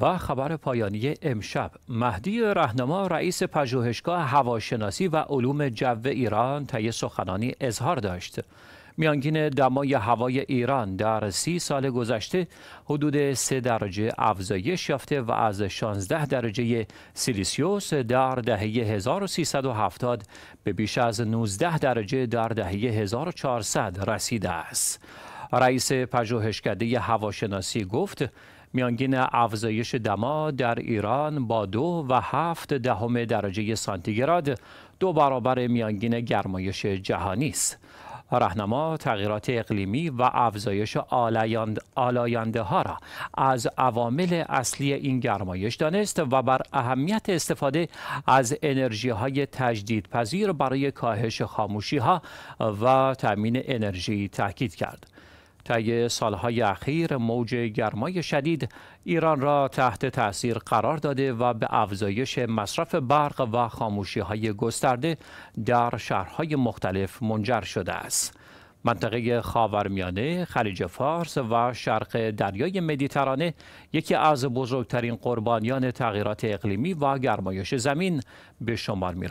و خبر پایانی امشب مهدی رهنما رئیس پژوهشگاه هواشناسی و علوم جو ایران طی سخنانی اظهار داشت میانگین دمای هوای ایران در سی سال گذشته حدود سه درجه افزایش یافته و از 16 درجه سیلیسیوس در دهه 1370 به بیش از 19 درجه در دهه 1400 رسیده است. رئیس پژوهشکده هواشناسی گفت میانگین افزایش دما در ایران با دو و هفت دهم درجه سانتیگراد دو برابر میانگین گرمایش جهانی است. رهنما تغییرات اقلیمی و افزایش آلاینده ها را از عوامل اصلی این گرمایش دانست و بر اهمیت استفاده از انرژی های تجدیدپذیر برای کاهش خاموشی ها و تامین انرژی تاکید کرد. طی سالهای اخیر موج گرمای شدید ایران را تحت تاثیر قرار داده و به افزایش مصرف برق و خاموشی های گسترده در شهرهای مختلف منجر شده است. منطقه خاورمیانه، خلیج فارس و شرق دریای مدیترانه یکی از بزرگترین قربانیان تغییرات اقلیمی و گرمایش زمین به شمار می